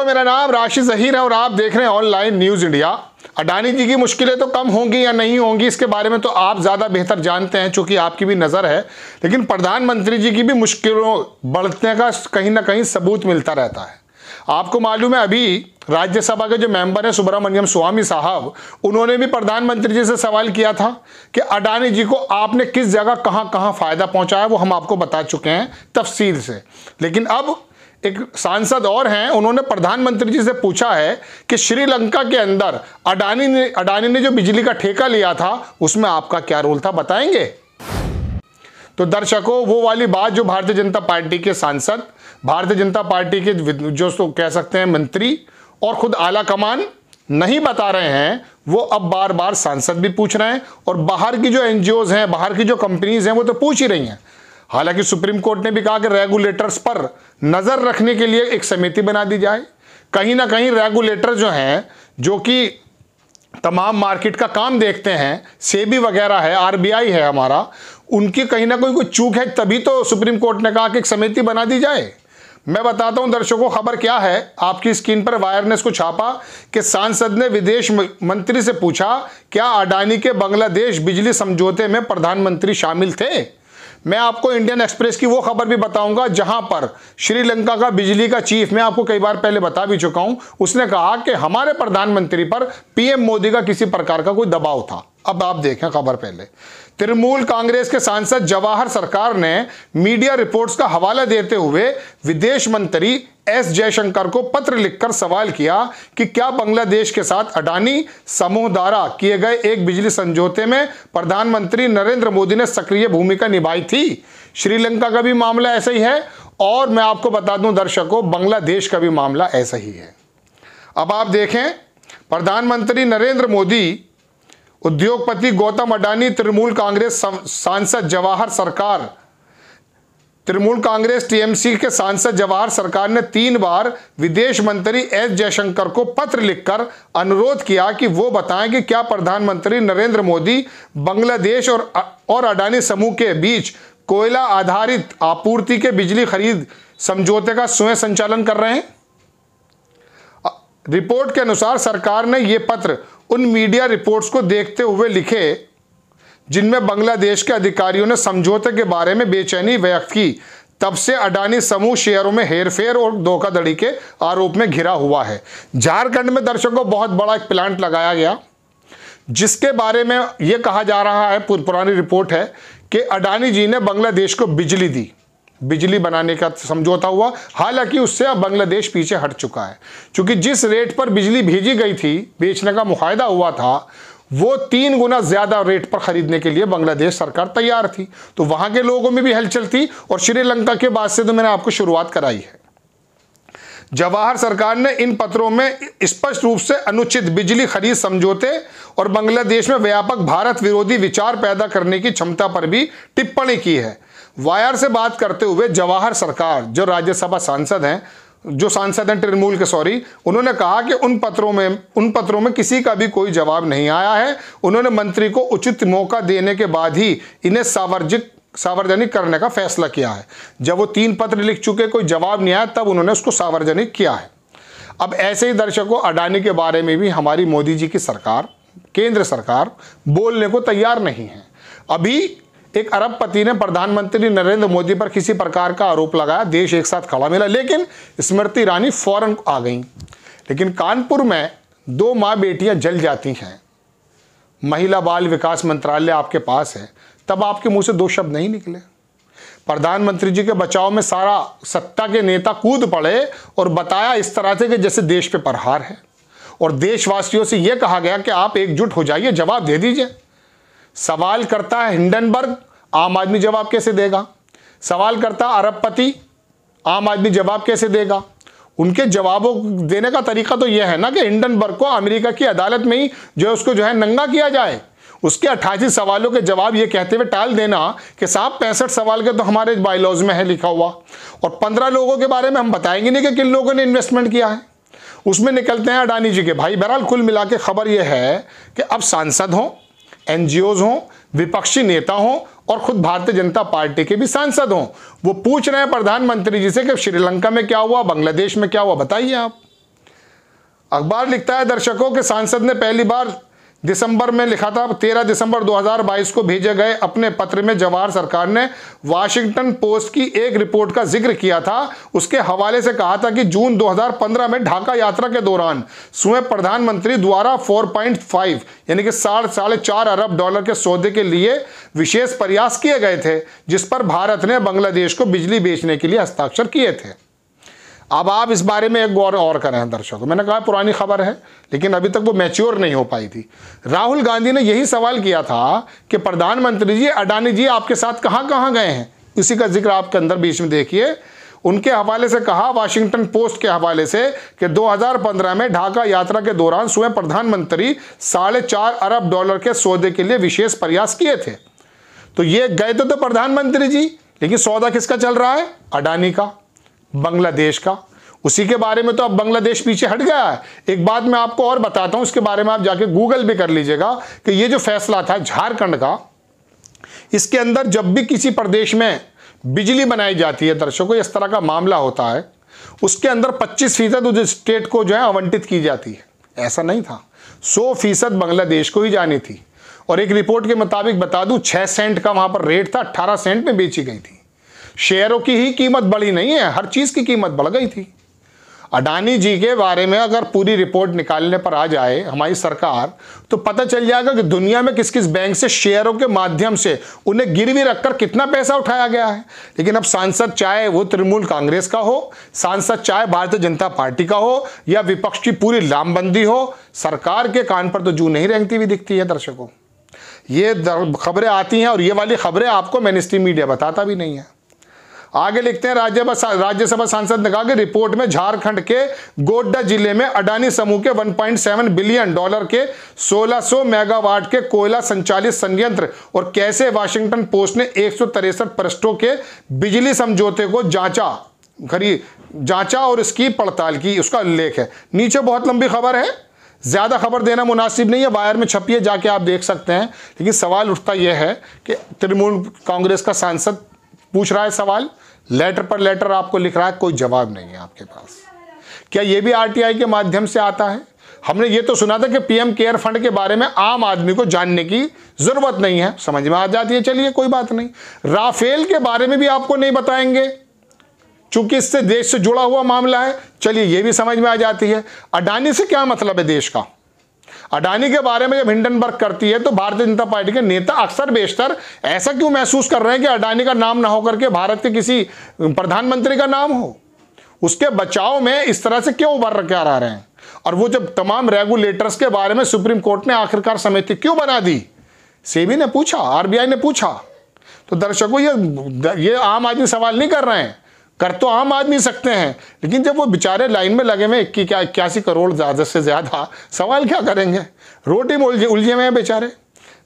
दोस्तों मेरा नाम राशि जहीर है और आप देख रहे हैं online news India Adani ji की मुश्किलें तो कम होंगी या नहीं होंगी इसके बारे में तो आप ज़्यादा बेहतर जानते हैं चूंकि आपकी भी नज़र है लेकिन प्रधानमंत्री जी की भी मुश्किलों बढ़ने का कहीं ना कहीं सबूत मिलता रहता है आपको मालूम है अभी राज्यसभा के जो मेंबर हैं सुब्रमण्यम स्वामी साहब उन्होंने भी प्रधानमंत्री जी से सवाल किया था कि अडानी जी को आपने किस जगह कहां कहां फ़ायदा पहुंचाया वो हम आपको बता चुके हैं तफसील से लेकिन अब एक सांसद और हैं उन्होंने प्रधानमंत्री जी से पूछा है कि श्रीलंका के अंदर अडानी ने अडानी ने जो बिजली का ठेका लिया था उसमें आपका क्या रोल था बताएंगे तो दर्शकों वो वाली बात जो भारतीय जनता पार्टी के सांसद भारतीय जनता पार्टी के जो तो कह सकते हैं मंत्री और खुद आला कमान नहीं बता रहे हैं वो अब बार बार सांसद भी पूछ रहे हैं और बाहर की जो एनजीओज हैं बाहर की जो कंपनीज हैं वो तो पूछ ही रही हैं हालांकि सुप्रीम कोर्ट ने भी कहा कि रेगुलेटर्स पर नज़र रखने के लिए एक समिति बना दी जाए कहीं ना कहीं रेगुलेटर जो हैं जो कि तमाम मार्केट का काम देखते हैं सेबी वगैरह है आरबीआई है हमारा उनकी कहीं ना कहीं कोई चूक है तभी तो सुप्रीम कोर्ट ने कहा कि एक समिति बना दी जाए मैं बताता हूं दर्शकों खबर क्या है आपकी स्क्रीन पर वायर ने इसको छापा कि सांसद ने विदेश मंत्री से पूछा क्या अडानी के बांग्लादेश बिजली समझौते में प्रधानमंत्री शामिल थे मैं आपको इंडियन एक्सप्रेस की वो खबर भी बताऊंगा जहां पर श्रीलंका का बिजली का चीफ मैं आपको कई बार पहले बता भी चुका हूं उसने कहा कि हमारे प्रधानमंत्री पर पीएम मोदी का किसी प्रकार का कोई दबाव था अब आप देखें खबर पहले तृणमूल कांग्रेस के सांसद जवाहर सरकार ने मीडिया रिपोर्ट्स का हवाला देते हुए विदेश मंत्री एस जयशंकर को पत्र लिखकर सवाल किया कि क्या बांग्लादेश के साथ अडानी समूह द्वारा किए गए एक बिजली समझौते में प्रधानमंत्री नरेंद्र मोदी ने सक्रिय भूमिका निभाई थी श्रीलंका का भी मामला ऐसा ही है और मैं आपको बता दूं दर्शकों बांग्लादेश का भी मामला ऐसा ही है अब आप देखें प्रधानमंत्री नरेंद्र मोदी उद्योगपति गौतम अडानी तृणमूल कांग्रेस सांसद जवाहर सरकार तृणमूल कांग्रेस टीएमसी के सांसद जवाहर सरकार ने तीन बार विदेश मंत्री एस जयशंकर को पत्र लिखकर अनुरोध किया कि वो बताएं कि क्या प्रधानमंत्री नरेंद्र मोदी बांग्लादेश और और अडानी समूह के बीच कोयला आधारित आपूर्ति के बिजली खरीद समझौते का स्वयं संचालन कर रहे हैं रिपोर्ट के अनुसार सरकार ने यह पत्र उन मीडिया रिपोर्ट्स को देखते हुए लिखे जिनमें बांग्लादेश के अधिकारियों ने समझौते के बारे में बेचैनी व्यक्त की तब से अडानी समूह शेयरों में हेरफेर और धोखाधड़ी के आरोप में घिरा हुआ है झारखंड में दर्शकों को बहुत बड़ा एक प्लांट लगाया गया जिसके बारे में ये कहा जा रहा है पुरानी रिपोर्ट है कि अडानी जी ने बांग्लादेश को बिजली दी बिजली बनाने का समझौता हुआ हालांकि उससे अब बांग्लादेश पीछे हट चुका है क्योंकि जिस रेट पर बिजली भेजी गई थी बेचने का मुहिदा हुआ था वो तीन गुना ज़्यादा रेट पर ख़रीदने के लिए बांग्लादेश सरकार तैयार थी तो वहां के लोगों में भी हलचल थी और श्रीलंका के बाद से तो मैंने आपको शुरुआत कराई है जवाहर सरकार ने इन पत्रों में स्पष्ट रूप से अनुचित बिजली खरीद समझौते और बांग्लादेश में व्यापक भारत विरोधी विचार पैदा करने की क्षमता पर भी टिप्पणी की है वायर से बात करते हुए जवाहर सरकार जो राज्यसभा सांसद हैं जो सांसद हैं तृणमूल के सॉरी उन्होंने कहा कि उन पत्रों में उन पत्रों में किसी का भी कोई जवाब नहीं आया है उन्होंने मंत्री को उचित मौका देने के बाद ही इन्हें सावर्जिक सार्वजनिक करने का फैसला किया है जब वो तीन पत्र लिख चुके कोई जवाब नहीं आया तब उन्होंने उसको सार्वजनिक किया है अब ऐसे ही दर्शकों अडानी के बारे में भी हमारी मोदी जी की सरकार केंद्र सरकार बोलने को तैयार नहीं है अभी एक अरबपति ने प्रधानमंत्री नरेंद्र मोदी पर किसी प्रकार का आरोप लगाया देश एक साथ खड़ा मिला लेकिन स्मृति ईरानी फौरन आ गई लेकिन कानपुर में दो माँ बेटियाँ जल जाती हैं महिला बाल विकास मंत्रालय आपके पास है तब आपके मुंह से दो शब्द नहीं निकले प्रधानमंत्री जी के बचाव में सारा सत्ता के नेता कूद पड़े और बताया इस तरह से कि जैसे देश पे प्रहार है और देशवासियों से यह कहा गया कि आप एकजुट हो जाइए जवाब दे दीजिए सवाल करता है हिंडनबर्ग आम आदमी जवाब कैसे देगा सवाल करता अरबपति आम आदमी जवाब कैसे देगा उनके जवाबों देने का तरीका तो यह है ना कि हिंडनबर्ग को अमेरिका की अदालत में ही जो है उसको जो है नंगा किया जाए उसके अट्ठासी सवालों के जवाब ये कहते हुए टाल देना कि साहब पैंसठ सवाल के तो हमारे बायोलॉज में है लिखा हुआ और पंद्रह लोगों के बारे में हम बताएंगे नहीं कि किन लोगों ने इन्वेस्टमेंट किया है उसमें निकलते हैं अडानी जी के भाई बहरहाल कुल मिला के खबर यह है कि अब सांसद हों एन हों विपक्षी नेता हों और खुद भारतीय जनता पार्टी के भी सांसद हों वो पूछ रहे हैं प्रधानमंत्री जी से कि श्रीलंका में क्या हुआ बांग्लादेश में क्या हुआ बताइए आप अखबार लिखता है दर्शकों के सांसद ने पहली बार दिसंबर में लिखा था 13 दिसंबर 2022 को भेजे गए अपने पत्र में जवाहर सरकार ने वाशिंगटन पोस्ट की एक रिपोर्ट का जिक्र किया था उसके हवाले से कहा था कि जून 2015 में ढाका यात्रा के दौरान स्वयं प्रधानमंत्री द्वारा 4.5 यानी कि साढ़े साढ़े चार अरब डॉलर के सौदे के लिए विशेष प्रयास किए गए थे जिस पर भारत ने बांग्लादेश को बिजली बेचने के लिए हस्ताक्षर किए थे अब आप इस बारे में एक गौर और करें दर्शकों मैंने कहा पुरानी खबर है लेकिन अभी तक वो मैच्योर नहीं हो पाई थी राहुल गांधी ने यही सवाल किया था कि प्रधानमंत्री जी अडानी जी आपके साथ कहाँ कहाँ गए हैं इसी का जिक्र आपके अंदर बीच में देखिए उनके हवाले से कहा वाशिंगटन पोस्ट के हवाले से कि 2015 में ढाका यात्रा के दौरान स्वयं प्रधानमंत्री साढ़े चार अरब डॉलर के सौदे के लिए विशेष प्रयास किए थे तो ये गए तो, तो प्रधानमंत्री जी लेकिन सौदा किसका चल रहा है अडानी का बांग्लादेश का उसी के बारे में तो अब बांग्लादेश पीछे हट गया है एक बात मैं आपको और बताता हूं उसके बारे में आप जाके गूगल भी कर लीजिएगा कि ये जो फैसला था झारखंड का इसके अंदर जब भी किसी प्रदेश में बिजली बनाई जाती है दर्शकों इस तरह का मामला होता है उसके अंदर पच्चीस फीसद उस स्टेट को जो है आवंटित की जाती है ऐसा नहीं था सौ फीसद बांग्लादेश को ही जानी थी और एक रिपोर्ट के मुताबिक बता दूं छः सेंट का वहां पर रेट था अट्ठारह सेंट में बेची गई थी शेयरों की ही कीमत बढ़ी नहीं है हर चीज़ की कीमत बढ़ गई थी अडानी जी के बारे में अगर पूरी रिपोर्ट निकालने पर आ जाए हमारी सरकार तो पता चल जाएगा कि दुनिया में किस किस बैंक से शेयरों के माध्यम से उन्हें गिरवी रखकर कितना पैसा उठाया गया है लेकिन अब सांसद चाहे वो तृणमूल कांग्रेस का हो सांसद चाहे भारतीय जनता पार्टी का हो या विपक्ष की पूरी लामबंदी हो सरकार के कान पर तो जू नहीं रहती हुई दिखती है दर्शकों ये खबरें आती हैं और ये वाली खबरें आपको मैनिस्ट्री मीडिया बताता भी नहीं है आगे लिखते हैं राज्यसभा राज्यसभा सांसद ने कहा कि रिपोर्ट में झारखंड के गोड्डा जिले में अडानी समूह के 1.7 बिलियन डॉलर के 1600 मेगावाट के कोयला संचालित संयंत्र और कैसे वाशिंगटन पोस्ट ने एक सौ के बिजली समझौते को जांचा खरी जांचा और इसकी पड़ताल की उसका उल्लेख है नीचे बहुत लंबी खबर है ज़्यादा खबर देना मुनासिब नहीं है वायर में छपिए जाके आप देख सकते हैं लेकिन सवाल उठता यह है कि तृणमूल कांग्रेस का सांसद पूछ रहा है सवाल लेटर पर लेटर आपको लिख रहा है कोई जवाब नहीं है आपके पास क्या ये भी आरटीआई के माध्यम से आता है हमने ये तो सुना था कि पीएम केयर फंड के बारे में आम आदमी को जानने की जरूरत नहीं है समझ में आ जाती है चलिए कोई बात नहीं राफेल के बारे में भी आपको नहीं बताएंगे चूंकि इससे देश से जुड़ा हुआ मामला है चलिए यह भी समझ में आ जाती है अडानी से क्या मतलब है देश का अडानी के बारे में जब हिंडनबर्ग करती है तो भारतीय जनता पार्टी के नेता अक्सर बेशतर ऐसा क्यों महसूस कर रहे हैं कि अडानी का नाम ना होकर के भारत के किसी प्रधानमंत्री का नाम हो उसके बचाव में इस तरह से क्यों उभर के आ रहे हैं और वो जब तमाम रेगुलेटर्स के बारे में सुप्रीम कोर्ट ने आखिरकार समिति क्यों बना दी सेबी ने पूछा आरबीआई ने पूछा तो दर्शकों ये ये आम आदमी सवाल नहीं कर रहे हैं कर तो आम आदमी सकते हैं लेकिन जब वो बेचारे लाइन में लगे हुए इक्की क्या इक्यासी करोड़ ज़्यादा से ज़्यादा सवाल क्या करेंगे रोटी में उलझे उलझे हुए हैं बेचारे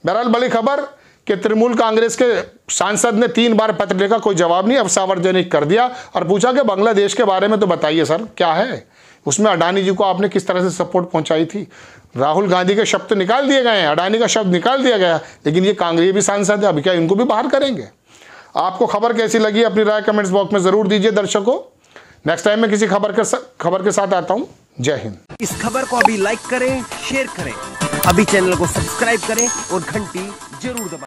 बहरहाल बड़ी खबर कि तृणमूल कांग्रेस के सांसद ने तीन बार पत्र लिखा कोई जवाब नहीं अब सार्वजनिक कर दिया और पूछा कि बांग्लादेश के बारे में तो बताइए सर क्या है उसमें अडानी जी को आपने किस तरह से सपोर्ट पहुंचाई थी राहुल गांधी के शब्द तो निकाल दिए गए हैं अडानी का शब्द निकाल दिया गया लेकिन ये कांग्रेस भी सांसद है अब क्या इनको भी बाहर करेंगे आपको खबर कैसी लगी अपनी राय कमेंट्स बॉक्स में ज़रूर दीजिए दर्शकों नेक्स्ट टाइम में किसी खबर के खबर के साथ आता हूँ जय हिंद इस खबर को अभी लाइक करें शेयर करें अभी चैनल को सब्सक्राइब करें और घंटी जरूर दबाए